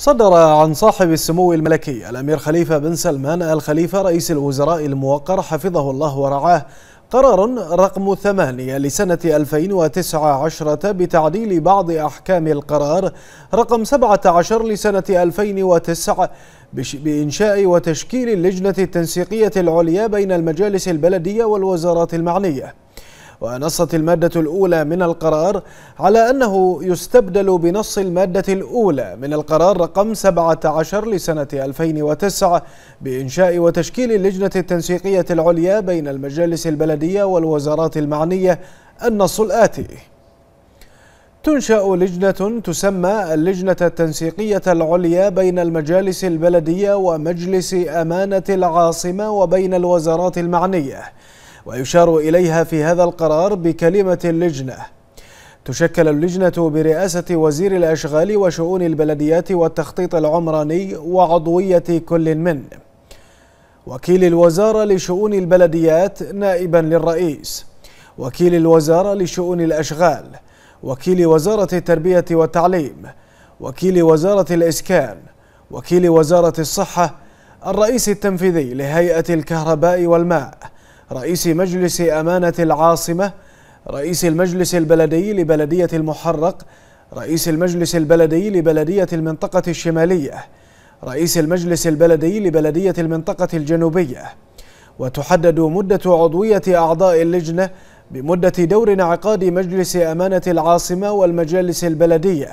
صدر عن صاحب السمو الملكي الأمير خليفة بن سلمان الخليفة رئيس الوزراء الموقر حفظه الله ورعاه قرار رقم 8 لسنة 2019 بتعديل بعض أحكام القرار رقم 17 لسنة 2009 بإنشاء وتشكيل اللجنة التنسيقية العليا بين المجالس البلدية والوزارات المعنية ونصت المادة الأولى من القرار على أنه يستبدل بنص المادة الأولى من القرار رقم 17 لسنة 2009 بإنشاء وتشكيل اللجنة التنسيقية العليا بين المجالس البلدية والوزارات المعنية النص الآتي تنشأ لجنة تسمى اللجنة التنسيقية العليا بين المجالس البلدية ومجلس أمانة العاصمة وبين الوزارات المعنية ويشار إليها في هذا القرار بكلمة اللجنة تشكل اللجنة برئاسة وزير الأشغال وشؤون البلديات والتخطيط العمراني وعضوية كل من وكيل الوزارة لشؤون البلديات نائبا للرئيس وكيل الوزارة لشؤون الأشغال وكيل وزارة التربية والتعليم وكيل وزارة الإسكان وكيل وزارة الصحة الرئيس التنفيذي لهيئة الكهرباء والماء رئيس مجلس أمانة العاصمة رئيس المجلس البلدي لبلدية المحرق رئيس المجلس البلدي لبلدية المنطقة الشمالية رئيس المجلس البلدي لبلدية المنطقة الجنوبية وتحدد مدة عضوية أعضاء اللجنة بمدة دور انعقاد مجلس أمانة العاصمة والمجالس البلدية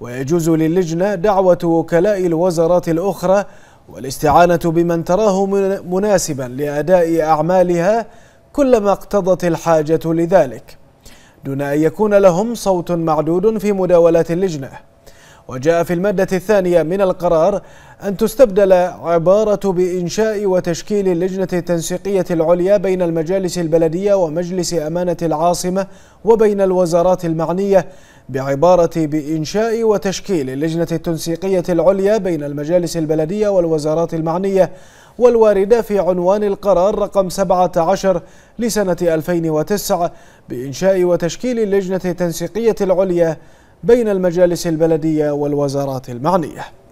ويجوز للجنة دعوة وكلاء الوزارات الأخرى والاستعانة بمن تراه مناسبا لأداء أعمالها كلما اقتضت الحاجة لذلك دون أن يكون لهم صوت معدود في مداولات اللجنة وجاء في المادة الثانية من القرار أن تستبدل عبارة بإنشاء وتشكيل اللجنة التنسيقية العليا بين المجالس البلدية ومجلس أمانة العاصمة وبين الوزارات المعنية بعبارة بإنشاء وتشكيل اللجنة التنسيقية العليا بين المجالس البلدية والوزارات المعنية والواردة في عنوان القرار رقم 17 لسنة 2009 بإنشاء وتشكيل اللجنة التنسيقية العليا بين المجالس البلدية والوزارات المعنية